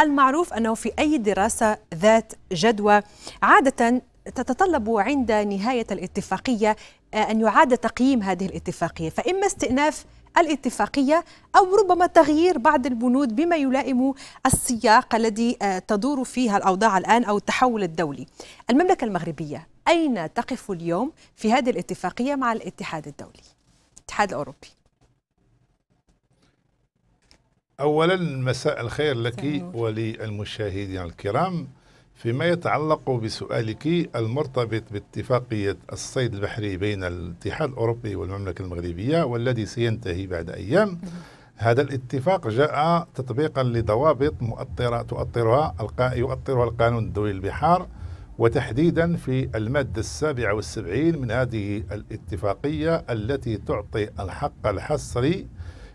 المعروف أنه في أي دراسة ذات جدوى عادة تتطلب عند نهاية الاتفاقية آه، أن يعاد تقييم هذه الاتفاقية فإما استئناف الاتفاقية أو ربما تغيير بعض البنود بما يلائم السياق الذي آه، تدور فيها الأوضاع الآن أو التحول الدولي المملكة المغربية أين تقف اليوم في هذه الاتفاقية مع الاتحاد الدولي الاتحاد الأوروبي أولا مساء الخير لك وللمشاهدين الكرام فيما يتعلق بسؤالك المرتبط باتفاقية الصيد البحري بين الاتحاد الأوروبي والمملكة المغربية والذي سينتهي بعد أيام هذا الاتفاق جاء تطبيقا لضوابط مؤطرة تؤطرها يؤطرها القانون الدولي للبحار وتحديدا في المادة السابعة والسبعين من هذه الاتفاقية التي تعطي الحق الحصري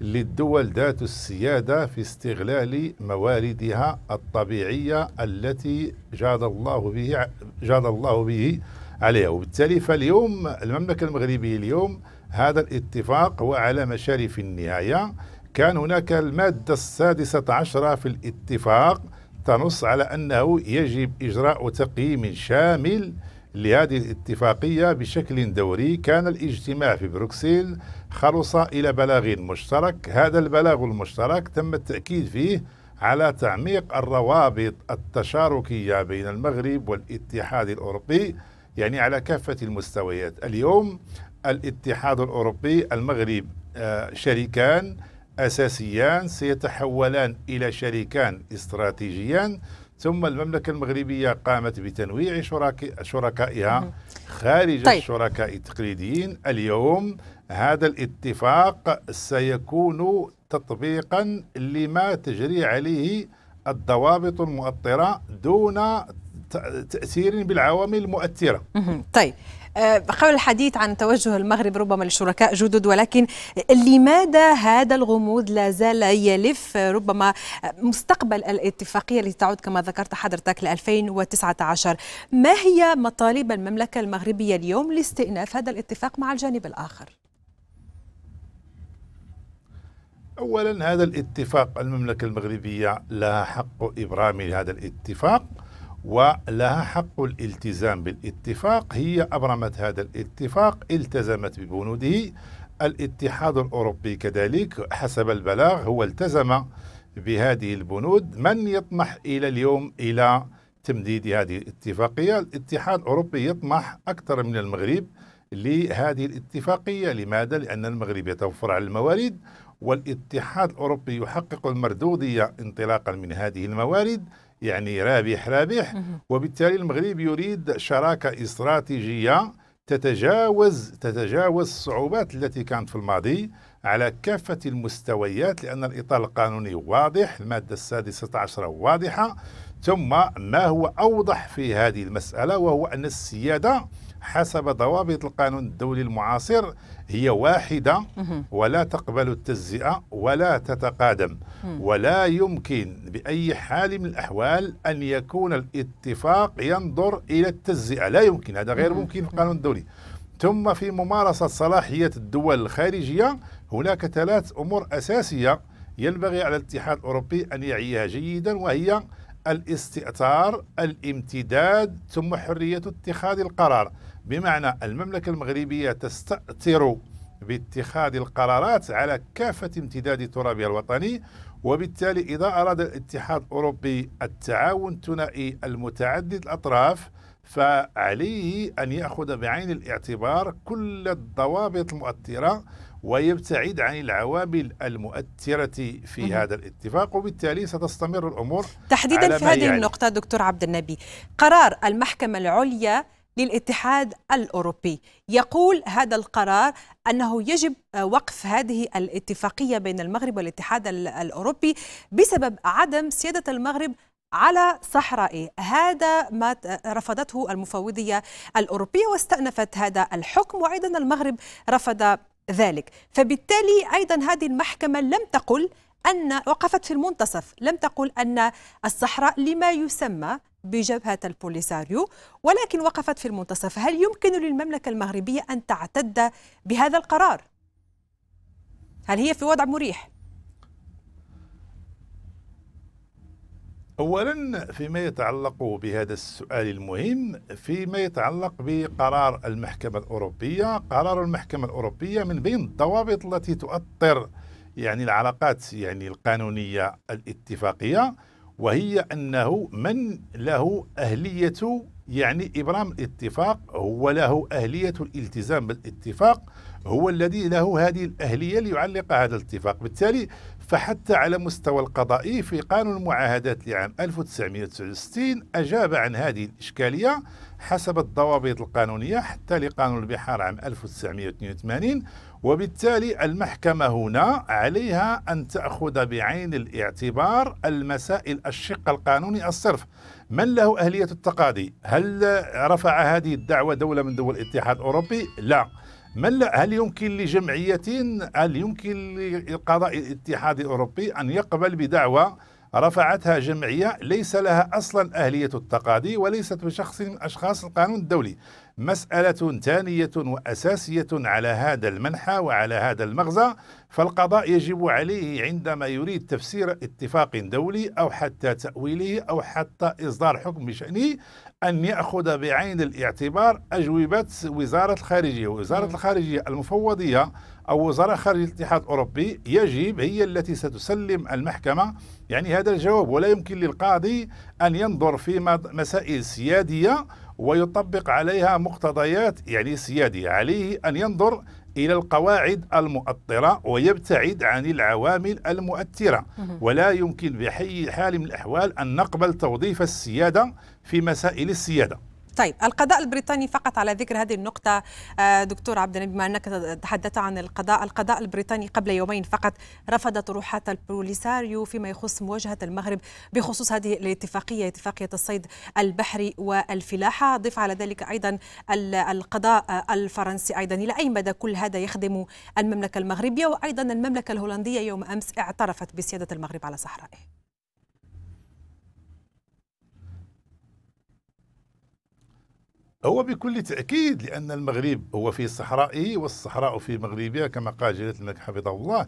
للدول ذات السيادة في استغلال مواردها الطبيعية التي جاد الله به جاد الله به عليها وبالتالي فاليوم المملكة المغربية اليوم هذا الاتفاق هو على مشارف النهاية كان هناك المادة السادسة عشرة في الاتفاق تنص على أنه يجب إجراء تقييم شامل لهذه الاتفاقية بشكل دوري كان الاجتماع في بروكسل خلص إلى بلاغ مشترك هذا البلاغ المشترك تم التأكيد فيه على تعميق الروابط التشاركية بين المغرب والاتحاد الأوروبي يعني على كافة المستويات اليوم الاتحاد الأوروبي المغرب آه، شريكان أساسيان سيتحولان إلى شريكان استراتيجيان ثم المملكة المغربية قامت بتنويع شركاء شركائها خارج طيب. الشركاء التقليديين اليوم هذا الاتفاق سيكون تطبيقا لما تجري عليه الضوابط المؤطرة دون تأثير بالعوامل المؤثرة طيب آه، قبل الحديث عن توجه المغرب ربما لشركاء جدد ولكن لماذا هذا الغموض لا زال يلف ربما مستقبل الاتفاقيه التي تعود كما ذكرت حضرتك ل 2019 ما هي مطالب المملكه المغربيه اليوم لاستئناف هذا الاتفاق مع الجانب الاخر اولا هذا الاتفاق المملكه المغربيه لها حق ابرام هذا الاتفاق ولها حق الالتزام بالاتفاق هي أبرمت هذا الاتفاق التزمت ببنوده الاتحاد الأوروبي كذلك حسب البلاغ هو التزم بهذه البنود من يطمح إلى اليوم إلى تمديد هذه الاتفاقية الاتحاد الأوروبي يطمح أكثر من المغرب لهذه الاتفاقية لماذا؟ لأن المغرب يتوفر على الموارد والاتحاد الأوروبي يحقق المردودية انطلاقا من هذه الموارد يعني رابح رابح وبالتالي المغرب يريد شراكة استراتيجية تتجاوز تتجاوز الصعوبات التي كانت في الماضي على كافة المستويات لأن الإطار القانوني واضح المادة السادسة عشرة واضحة ثم ما هو أوضح في هذه المسألة وهو أن السيادة حسب ضوابط القانون الدولي المعاصر هي واحدة ولا تقبل التجزئة ولا تتقادم ولا يمكن بأي حال من الأحوال أن يكون الاتفاق ينظر إلى التجزئة لا يمكن هذا غير ممكن في القانون الدولي ثم في ممارسة صلاحية الدول الخارجية هناك ثلاث أمور أساسية ينبغي على الاتحاد الأوروبي أن يعيها جيدا وهي الاستئثار الامتداد ثم حرية اتخاذ القرار بمعنى المملكة المغربية تستأثر باتخاذ القرارات على كافة امتداد ترابها الوطني وبالتالي إذا أراد الاتحاد الأوروبي التعاون الثنائي المتعدد الأطراف فعليه أن يأخذ بعين الاعتبار كل الضوابط المؤثرة ويبتعد عن العوامل المؤثرة في هذا الاتفاق وبالتالي ستستمر الأمور تحديدا في هذه يعني. النقطة دكتور عبد النبي قرار المحكمة العليا للاتحاد الاوروبي يقول هذا القرار انه يجب وقف هذه الاتفاقيه بين المغرب والاتحاد الاوروبي بسبب عدم سياده المغرب على صحرائه هذا ما رفضته المفوضيه الاوروبيه واستأنفت هذا الحكم وايضا المغرب رفض ذلك فبالتالي أيضا هذه المحكمة لم تقل أن وقفت في المنتصف لم تقل أن الصحراء لما يسمى بجبهة البوليساريو ولكن وقفت في المنتصف هل يمكن للمملكة المغربية أن تعتد بهذا القرار؟ هل هي في وضع مريح؟ أولا فيما يتعلق بهذا السؤال المهم فيما يتعلق بقرار المحكمة الأوروبية قرار المحكمة الأوروبية من بين الضوابط التي تؤطر يعني العلاقات يعني القانونية الاتفاقية وهي أنه من له أهلية يعني إبرام الاتفاق هو له أهلية الالتزام بالاتفاق هو الذي له هذه الأهلية ليعلق هذا الاتفاق بالتالي فحتى على مستوى القضائي في قانون المعاهدات لعام 1969 أجاب عن هذه الإشكالية حسب الضوابط القانونية حتى لقانون البحار عام 1982 وبالتالي المحكمة هنا عليها أن تأخذ بعين الاعتبار المسائل الشق القانوني الصرف من له أهلية التقاضي هل رفع هذه الدعوة دولة من دول الاتحاد الأوروبي؟ لا هل يمكن لجمعية هل يمكن للقضاء الاتحادي الأوروبي أن يقبل بدعوى رفعتها جمعية ليس لها أصلا أهلية التقاضي وليست بشخص من أشخاص القانون الدولي مسألة ثانية وأساسية على هذا المنحى وعلى هذا المغزى فالقضاء يجب عليه عندما يريد تفسير اتفاق دولي أو حتى تأويله أو حتى إصدار حكم بشأنه أن يأخذ بعين الاعتبار أجوبة وزارة الخارجية وزارة الخارجية المفوضية أو وزارة خارج الاتحاد الأوروبي يجب هي التي ستسلم المحكمة يعني هذا الجواب ولا يمكن للقاضي أن ينظر في مسائل سيادية ويطبق عليها مقتضيات يعني سيادية عليه أن ينظر إلى القواعد المؤطرة ويبتعد عن العوامل المؤثرة ولا يمكن بحي حال من الأحوال أن نقبل توظيف السيادة في مسائل السيادة طيب القضاء البريطاني فقط على ذكر هذه النقطة آه، دكتور عبد بما أنك تحدثت عن القضاء القضاء البريطاني قبل يومين فقط رفض طروحات البوليساريو فيما يخص مواجهة المغرب بخصوص هذه الاتفاقية اتفاقية الصيد البحري والفلاحة ضف على ذلك أيضا القضاء آه، الفرنسي أيضا إلى أي مدى كل هذا يخدم المملكة المغربية وأيضا المملكة الهولندية يوم أمس اعترفت بسيادة المغرب على صحرائه هو بكل تأكيد لأن المغرب هو في صحرائه والصحراء في مغربها كما قال جلالة الملك حفظه الله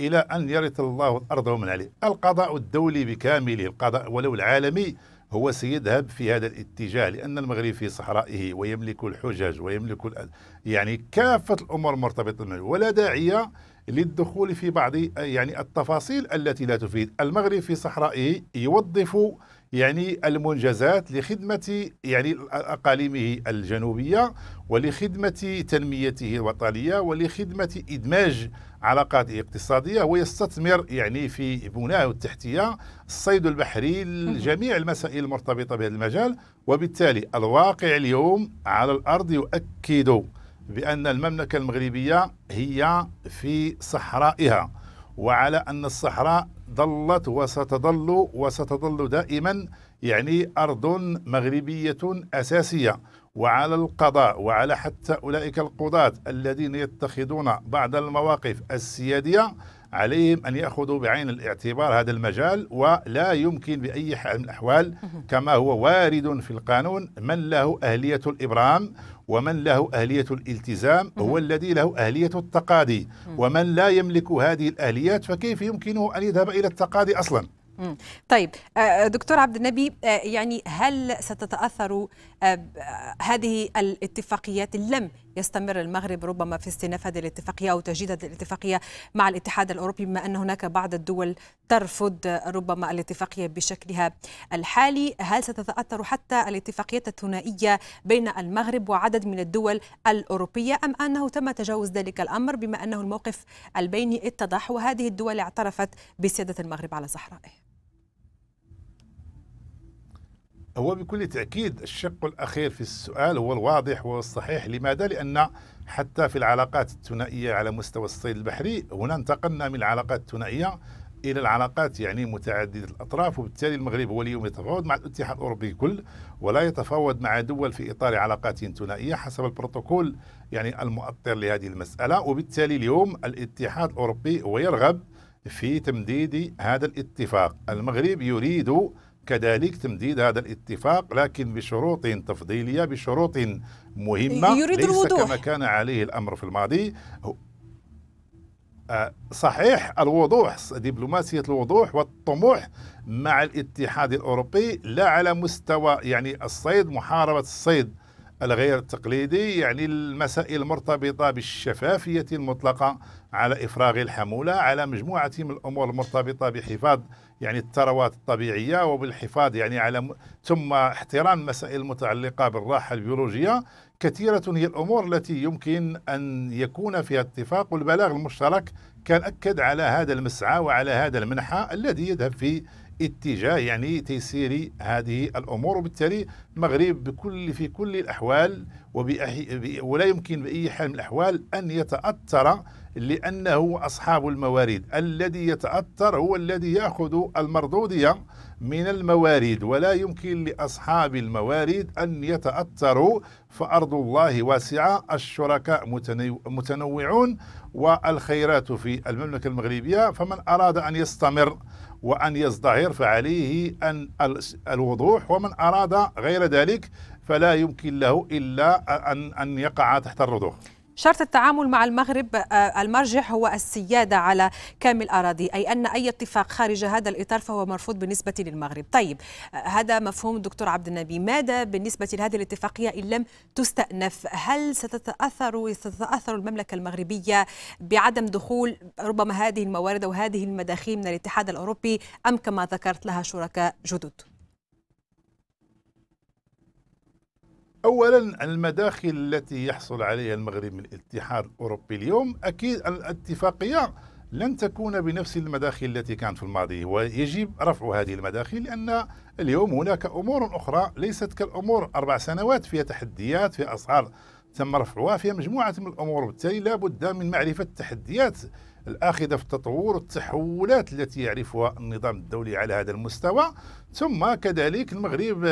إلى أن يرث الله الأرض ومن عليه القضاء الدولي بكامله القضاء ولو العالمي هو سيذهب في هذا الاتجاه لأن المغرب في صحرائه ويملك الحجج ويملك الأد... يعني كافة الأمور مرتبطة به ولا داعية للدخول في بعض يعني التفاصيل التي لا تفيد المغرب في صحرائه يوظف يعني المنجزات لخدمة يعني أقاليمه الجنوبية ولخدمة تنميته الوطنية ولخدمة إدماج علاقات اقتصادية ويستثمر يعني في بناه التحتية الصيد البحري لجميع المسائل المرتبطة بهذا المجال وبالتالي الواقع اليوم على الأرض يؤكد بأن المملكة المغربية هي في صحرائها وعلى أن الصحراء ظلت وستظل وستظل دائما يعني أرض مغربية أساسية وعلى القضاء وعلى حتى أولئك القضاة الذين يتخذون بعض المواقف السيادية عليهم أن يأخذوا بعين الاعتبار هذا المجال ولا يمكن بأي حال من الأحوال كما هو وارد في القانون من له أهلية الإبرام ومن له أهلية الالتزام هو الذي له أهلية التقاضي ومن لا يملك هذه الأهليات فكيف يمكنه أن يذهب إلى التقاضي أصلا طيب آه، آه، دكتور عبد النبي آه، يعني هل ستتأثر هذه الاتفاقيات لم يستمر المغرب ربما في استئناف هذه الاتفاقية أو تجديد هذه الاتفاقية مع الاتحاد الأوروبي بما أن هناك بعض الدول ترفض ربما الاتفاقية بشكلها الحالي هل ستتأثر حتى الاتفاقيات الثنائية بين المغرب وعدد من الدول الأوروبية أم أنه تم تجاوز ذلك الأمر بما أنه الموقف البيني اتضح وهذه الدول اعترفت بسيادة المغرب على صحرائه هو بكل تأكيد الشق الأخير في السؤال هو الواضح والصحيح لماذا؟ لأن حتى في العلاقات الثنائية على مستوى الصيد البحري هنا انتقلنا من العلاقات الثنائية الى العلاقات يعني متعدده الاطراف وبالتالي المغرب هو اليوم يتفاوض مع الاتحاد الاوروبي كل ولا يتفاوض مع دول في اطار علاقات ثنائيه حسب البروتوكول يعني المؤطر لهذه المساله وبالتالي اليوم الاتحاد الاوروبي هو يرغب في تمديد هذا الاتفاق المغرب يريد كذلك تمديد هذا الاتفاق لكن بشروط تفضيليه بشروط مهمه يريد ليس الوضوح. كما كان عليه الامر في الماضي آه، صحيح الوضوح دبلوماسيه الوضوح والطموح مع الاتحاد الاوروبي لا على مستوى يعني الصيد محاربه الصيد الغير التقليدي يعني المسائل المرتبطة بالشفافية المطلقة على إفراغ الحمولة على مجموعة من الأمور المرتبطة بحفاظ يعني الثروات الطبيعية وبالحفاظ يعني على م... ثم احترام المسائل المتعلقة بالراحة البيولوجية كثيرة هي الأمور التي يمكن أن يكون فيها اتفاق والبلاغ المشترك كان أكد على هذا المسعى وعلى هذا المنحى الذي يذهب في اتجاه يعني تيسير هذه الامور وبالتالي المغرب بكل في كل الاحوال ولا يمكن باي حال من الاحوال ان يتاثر لانه اصحاب الموارد الذي يتاثر هو الذي ياخذ المردوديه من الموارد ولا يمكن لأصحاب الموارد أن يتأثروا فأرض الله واسعة الشركاء متنوعون والخيرات في المملكة المغربية فمن أراد أن يستمر وأن يزدهر فعليه أن الوضوح ومن أراد غير ذلك فلا يمكن له إلا أن, أن يقع تحت الرضوخ شرط التعامل مع المغرب آه، المرجح هو السيادة على كامل أراضي أي أن أي اتفاق خارج هذا الإطار فهو مرفوض بالنسبة للمغرب طيب آه، هذا مفهوم دكتور عبد النبي ماذا بالنسبة لهذه الاتفاقية إن لم تستأنف هل ستتأثر ستتأثر المملكة المغربية بعدم دخول ربما هذه الموارد وهذه المداخيل من الاتحاد الأوروبي أم كما ذكرت لها شركاء جدد اولا المداخل التي يحصل عليها المغرب من الاتحاد الاوروبي اليوم اكيد الاتفاقيه لن تكون بنفس المداخل التي كانت في الماضي ويجب رفع هذه المداخل لان اليوم هناك امور اخرى ليست كالامور اربع سنوات فيها تحديات فيها اسعار تم رفعها فيها مجموعه من الامور وبالتالي لابد من معرفه التحديات الآخذة في التطور والتحولات التي يعرفها النظام الدولي على هذا المستوى ثم كذلك المغرب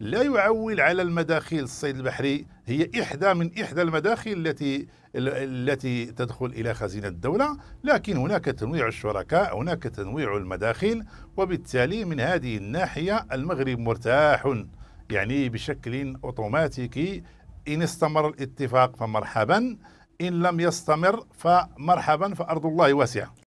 لا يعول على المداخل الصيد البحري هي إحدى من إحدى المداخل التي التي تدخل إلى خزينة الدولة لكن هناك تنويع الشركاء هناك تنويع المداخل وبالتالي من هذه الناحية المغرب مرتاح يعني بشكل أوتوماتيكي إن استمر الاتفاق فمرحبا إن لم يستمر فمرحبا فأرض الله واسعة